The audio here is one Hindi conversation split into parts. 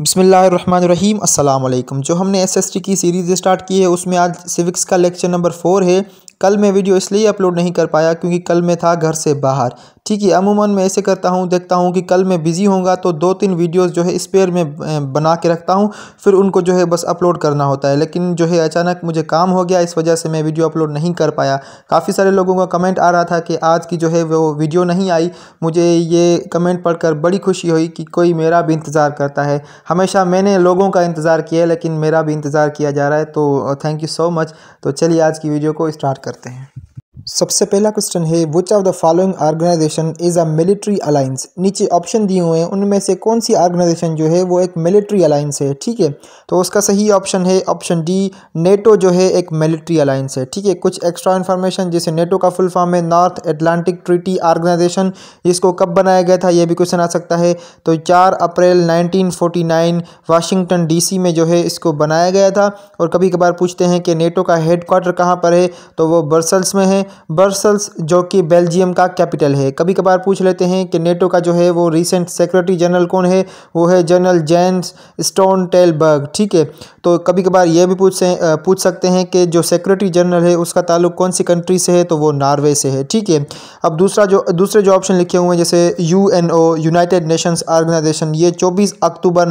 बसमीम् अल्लाम जो हमने एसएसटी की सीरीज़ स्टार्ट की है उसमें आज सिविक्स का लेक्चर नंबर फोर है कल मैं वीडियो इसलिए अपलोड नहीं कर पाया क्योंकि कल मैं था घर से बाहर ठीक है अमूमन मैं ऐसे करता हूँ देखता हूँ कि कल मैं बिज़ी होऊंगा तो दो तीन वीडियोस जो है स्पेयर में बना के रखता हूँ फिर उनको जो है बस अपलोड करना होता है लेकिन जो है अचानक मुझे काम हो गया इस वजह से मैं वीडियो अपलोड नहीं कर पाया काफ़ी सारे लोगों का कमेंट आ रहा था कि आज की जो है वो वीडियो नहीं आई मुझे ये कमेंट पढ़कर बड़ी खुशी हुई कि कोई मेरा भी इंतज़ार करता है हमेशा मैंने लोगों का इंतज़ार किया लेकिन मेरा भी इंतज़ार किया जा रहा है तो थैंक यू सो मच तो चलिए आज की वीडियो को स्टार्ट करते हैं सबसे पहला क्वेश्चन है which of the following organisation is a military alliance नीचे ऑप्शन दिए हुए हैं उनमें से कौन सी ऑर्गेनाइजेशन जो है वो एक मिलिट्री अलायंस है ठीक है तो उसका सही ऑप्शन है ऑप्शन डी नेटो जो है एक मिलिट्री अलायंस है ठीक है कुछ एक्स्ट्रा इन्फॉर्मेशन जैसे नेटो का फुल फॉर्म है नॉर्थ एटलांटिक ट्रिटी ऑर्गेनाइजेशन इसको कब बनाया गया था यह भी क्वेश्चन आ सकता है तो चार अप्रैल नाइनटीन वाशिंगटन डी में जो है इसको बनाया गया था और कभी कभार पूछते हैं कि नेटो का हेडक्वार्टर कहाँ पर है तो वो बर्सल्स में है बर्सल्स जो कि बेल्जियम का कैपिटल है कभी कभार पूछ लेते हैं कि नेटो का जो है वो रिसेंट सेक्रेटरी जनरल कौन है वो है जनरल जेन्स स्टोन टेलबर्ग ठीक है तो कभी कभार ये भी पूछ से पूछ सकते हैं कि जो सेक्रेटरी जनरल है उसका ताल्लुक कौन सी कंट्री से है तो वो नॉर्वे से है ठीक है अब दूसरा जो दूसरे जो ऑप्शन लिखे हुए हैं जैसे यू यूनाइटेड नेशंस ऑर्गेनाइजेशन ये चौबीस अक्टूबर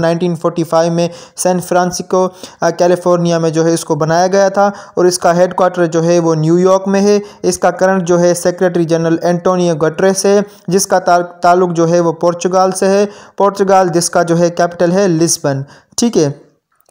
फाइव में सैन फ्रांसिको कैलिफोर्निया में जो है इसको बनाया गया था और इसका हेडकोार्टर जो है वो न्यूयॉर्क में है इस इसका करंट जो है सेक्रेटरी जनरल एंटोनियो गटरेस है जिसका ताल्लुक जो है वो पोर्चुगाल से है पोर्चुगाल जिसका जो है कैपिटल है लिस्बन ठीक है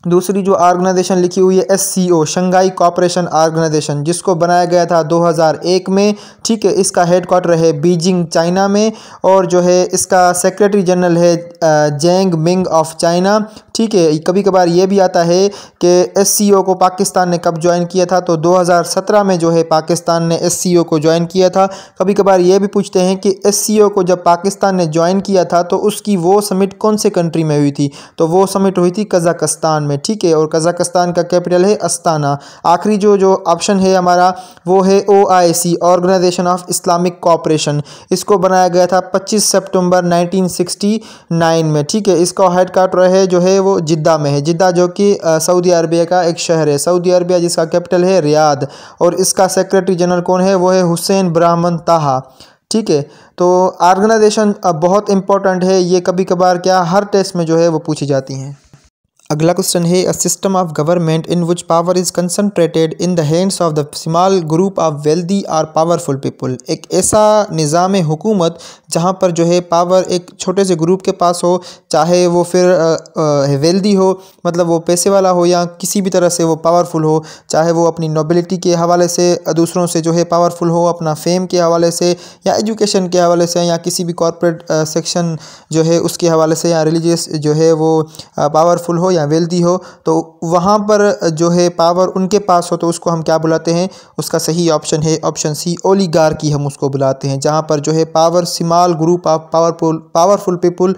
दूसरी जो ऑर्गेनाइजेशन लिखी हुई है S C O Shanghai cooperation organisation जिसको बनाया गया था 2001 में ठीक है इसका हेडक्वार्टर है बीजिंग चाइना में और जो है इसका सेक्रेटरी जनरल है जेंग मिंग ऑफ चाइना ठीक है कभी कभार ये भी आता है कि एस को पाकिस्तान ने कब ज्वाइन किया था तो 2017 में जो है पाकिस्तान ने एस को ज्वाइन किया था कभी कभार ये भी पूछते हैं कि एस को जब पाकिस्तान ने ज्वाइन किया था तो उसकी वो समिट कौन से कंट्री में हुई थी तो वो समिट हुई थी कज़ाकस्तान में में ठीक है और कजाकिस्तान का कैपिटल है अस्ताना आखिरी जो जो ऑप्शन है हमारा वो है O I C organisation of Islamic cooperation इसको बनाया गया था 25 सितंबर 1969 में ठीक है इसका हेड क्वार्टर है जो है वो जिद्दा में है जिद्दा जो कि सऊदी अरबिया का एक शहर है सऊदी अरबिया जिसका कैपिटल है रियाद और इसका सेक्रेटरी जनरल कौन है वो है हुसैन ब्राह्मण ताहा ठीक है तो ऑर्गेनाइजेशन बहुत इंपॉर्टेंट है ये कभी कभार क्या हर टेस्ट में जो है वो पूछी जाती हैं अगला क्वेश्चन है a system of government in which power is concentrated in the hands of the small group of wealthy और पावरफुल पीपल एक ऐसा निज़ाम हुकूमत जहाँ पर जो है पावर एक छोटे से ग्रुप के पास हो चाहे वो फिर वेल्दी हो मतलब वो पैसे वाला हो या किसी भी तरह से वो पावरफुल हो चाहे वो अपनी नोबिलिटी के हवाले से दूसरों से जो है पावरफुल हो अपना फेम के हवाले से या एजुकेशन के हवाले से या किसी भी कॉरपोरेट सेक्शन जो है उसके हवाले से या रिलीजियस जो है वो पावरफुल हो या वेल्दी हो तो वहाँ पर जो है पावर उनके पास हो तो उसको हम क्या बुलाते हैं उसका सही ऑप्शन है ऑप्शन सी ओलीगार की हम उसको बुलाते हैं जहाँ पर जो है power small group of powerful powerful people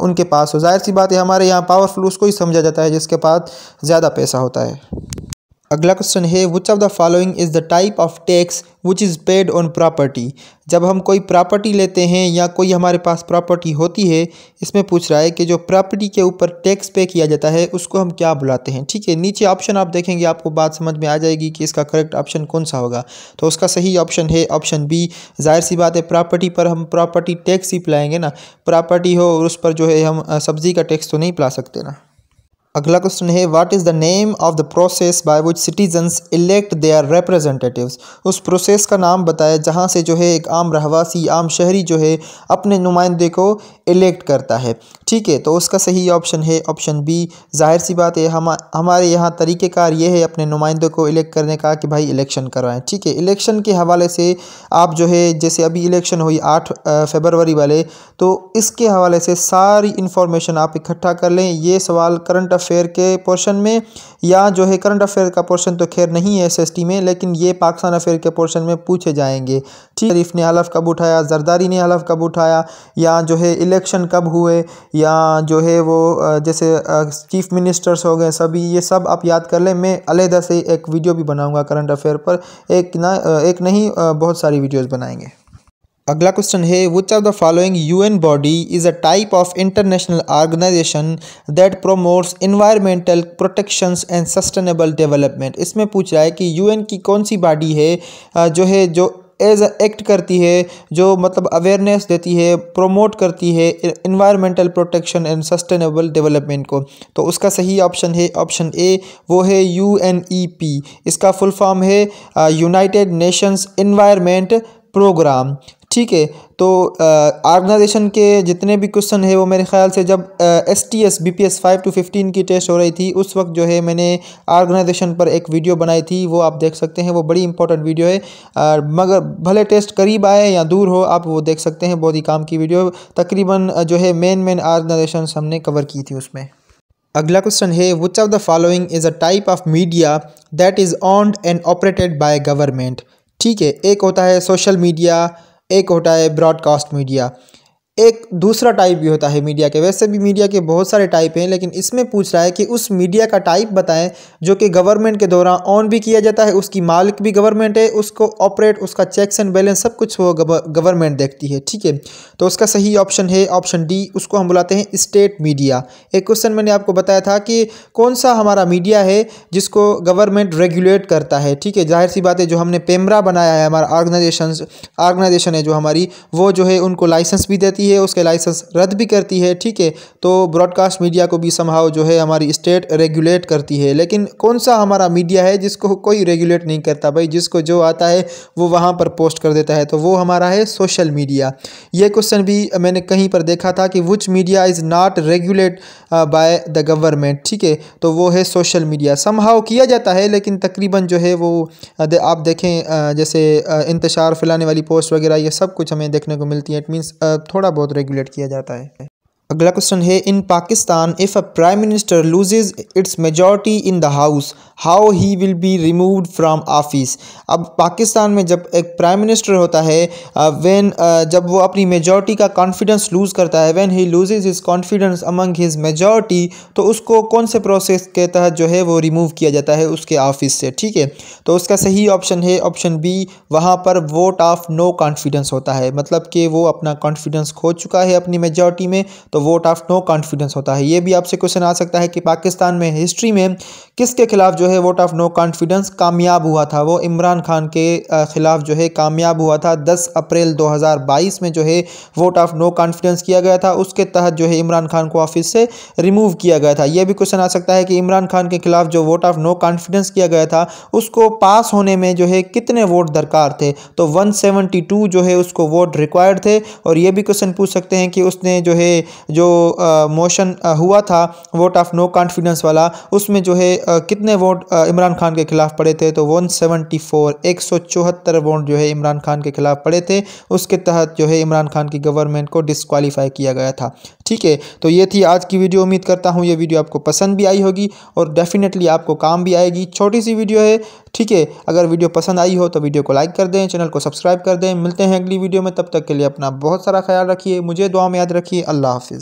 उनके पास हो जाहिर सी बात है हमारे यहाँ पावरफुल उसको ही समझा जाता है जिसके पास ज़्यादा पैसा होता है अगला क्वेश्चन है which of the following is the type of tax which is paid on property जब हम कोई प्रॉपर्टी लेते हैं या कोई हमारे पास प्रॉपर्टी होती है इसमें पूछ रहा है कि जो प्रॉपर्टी के ऊपर टैक्स पे किया जाता है उसको हम क्या बुलाते हैं ठीक है नीचे ऑप्शन आप देखेंगे आपको बात समझ में आ जाएगी कि इसका करेक्ट ऑप्शन कौन सा होगा तो उसका सही ऑप्शन है ऑप्शन बी जाहिर सी बात है प्रॉपर्टी पर हम प्रॉपर्टी टैक्स ही पिलाएंगे ना प्रॉपर्टी हो और उस पर जो है हम सब्ज़ी का टैक्स तो नहीं पिला सकते ना अगला क्वेश्चन है what is the name of the process by which citizens elect our representatives उस प्रोसेस का नाम बताया जहाँ से जो है एक आम रहवासी आम शहरी जो है अपने नुमाइंदे को इलेक्ट करता है ठीक है तो उसका सही ऑप्शन है ऑप्शन बी जाहिर सी बात है हम हमारे यहाँ तरीक़ेकार ये है अपने नुमाइंदों को इलेक्ट करने का कि भाई इलेक्शन करवाएं ठीक है इलेक्शन के हवाले से आप जो है जैसे अभी इलेक्शन हुई आठ फेबरवरी वाले तो इसके हवाले से सारी इन्फॉर्मेशन आप इकट्ठा कर लें ये सवाल करंट अफेयर के पोर्शन में या जो है करंट अफेयर का पोर्शन तो खैर नहीं है एस में लेकिन ये पाकिस्तान अफेयर के पोर्शन में पूछे जाएंगे ठीक शरीफ ने हलफ कब उठाया जरदारी ने हलफ कब उठाया या जो है इलेक्शन कब हुए या जो है वो जैसे चीफ़ मिनिस्टर्स हो गए सभी ये सब आप याद कर लें मैं अलहदा से एक वीडियो भी बनाऊंगा करंट अफेयर पर एक ना एक नहीं बहुत सारी वीडियोज़ बनाएंगे अगला क्वेश्चन है which of the following UN body is a type of international organisation that promotes environmental protection and sustainable development इसमें पूछ रहा है कि यूएन की कौन सी बॉडी है जो है जो एज एक्ट करती है जो मतलब अवेयरनेस देती है प्रोमोट करती है environmental protection and sustainable development को तो उसका सही ऑप्शन है ऑप्शन ए वो है यू एन ई पी इसका फुल फॉर्म है यूनाइटेड नेशंस इन्वायरमेंट प्रोग्राम ठीक है तो ऑर्गेनाइजेशन के जितने भी क्वेश्चन है वो मेरे ख्याल से जब S T S B P S five two fifteen की टेस्ट हो रही थी उस वक्त जो है मैंने ऑर्गेनाइजेशन पर एक वीडियो बनाई थी वो आप देख सकते हैं वो बड़ी इंपॉर्टेंट वीडियो है आ, मगर भले टेस्ट करीब आए या दूर हो आप वो देख सकते हैं बहुत ही काम की वीडियो तकरीबन जो है मेन मेन ऑर्गेनाइजेशन हमने कवर की थी उसमें अगला क्वेश्चन है which of the following is a type of media that is owned and operated by government ठीक है एक होता है सोशल मीडिया एक होता है ब्रॉडकास्ट मीडिया एक दूसरा टाइप भी होता है मीडिया के वैसे भी मीडिया के बहुत सारे टाइप हैं लेकिन इसमें पूछ रहा है कि उस मीडिया का टाइप बताएं जो कि गवर्नमेंट के दौरान ऑन भी किया जाता है उसकी मालिक भी गवर्नमेंट है उसको ऑपरेट उसका चेक्स एंड बैलेंस सब कुछ वो गवर्नमेंट देखती है ठीक है तो उसका सही ऑप्शन है ऑप्शन डी उसको हम बुलाते हैं स्टेट मीडिया एक क्वेश्चन मैंने आपको बताया था कि कौन सा हमारा मीडिया है जिसको गवर्नमेंट रेगुलेट करता है ठीक है जाहिर सी बात है जो हमने पेमरा बनाया है हमारा ऑर्गेनाइजेशन ऑर्गेनाइजेशन है जो हमारी वो जो है उनको लाइसेंस भी देती है करती है उसके लाइसेंस रद्द भी करती है ठीक है तो ब्रॉडकास्ट मीडिया को भी संभाव जो है हमारी स्टेट रेगुलेट करती है लेकिन कौन सा हमारा मीडिया है जिसको कोई रेगुलेट नहीं करता भाई जिसको जो आता है वो वहाँ पर पोस्ट कर देता है तो वो हमारा है सोशल मीडिया ये क्वेश्चन भी मैंने कहीं पर देखा था कि which media is not regulate by the government ठीक है तो वो है सोशल मीडिया समहाव किया जाता है लेकिन तकरीबन जो है वो uh, आप देखें uh, जैसे uh, इंतशार फैलाने वाली पोस्ट वगैरह ये सब कुछ हमें देखने को मिलती है इट मीन्स थोड़ा बहुत रेगुलेट किया जाता है अगला क्वेश्चन है in Pakistan if a prime minister loses its majority in the house how he will be removed from office अब पाकिस्तान में जब एक प्राइम मिनिस्टर होता है व्हेन जब वो अपनी मेजॉरिटी का कॉन्फिडेंस लूज़ करता है when he loses his confidence among his majority तो उसको कौन से प्रोसेस के तहत जो है वो रिमूव किया जाता है उसके ऑफिस से ठीक है तो उसका सही ऑप्शन है ऑप्शन बी वहाँ पर वोट ऑफ नो कॉन्फिडेंस होता है मतलब कि वो अपना कॉन्फिडेंस खो चुका है अपनी मेजॉरिटी में तो तो वोट ऑफ नो कॉन्फिडेंस होता है ये भी आपसे क्वेश्चन आ सकता है कि पाकिस्तान में हिस्ट्री में किसके खिलाफ जो है वोट ऑफ नो कॉन्फिडेंस कामयाब हुआ था वो इमरान खान के खिलाफ जो है कामयाब हुआ था दस अप्रैल दो में जो है वोट ऑफ नो कॉन्फिडेंस किया गया था उसके तहत जो है इमरान खान को ऑफिस से रिमूव किया गया था यह भी क्वेश्चन आ सकता है कि इमरान खान के खिलाफ जो वोट ऑफ नो कॉन्फिडेंस किया गया था उसको पास होने में जो है कितने वोट दरकार थे तो 172 जो है उसको वोट रिक्वायर्ड थे और ये भी क्वेश्चन पूछ सकते हैं कि उसने जो है जो मोशन हुआ था वोट ऑफ नो कॉन्फिडेंस वाला उसमें जो है कितने वोट इमरान खान के खिलाफ पड़े थे तो वन सेवेंटी फोर एक सौ चौहत्तर वोट जो है इमरान खान के खिलाफ पड़े थे उसके तहत जो है इमरान खान की गवर्नमेंट को डिसक्वालीफाई किया गया था ठीक है तो ये थी आज की वीडियो उम्मीद करता हूँ ये वीडियो आपको पसंद भी आई होगी और डेफिनेटली आपको काम भी आएगी छोटी सी वीडियो है ठीक है अगर वीडियो पसंद आई हो तो वीडियो को लाइक कर दें चैनल को सब्सक्राइब कर दें मिलते हैं अगली वीडियो में तब तक के लिए अपना बहुत सारा ख्याल रखिए मुझे दुआ में याद रखिए अल्लाह हाफि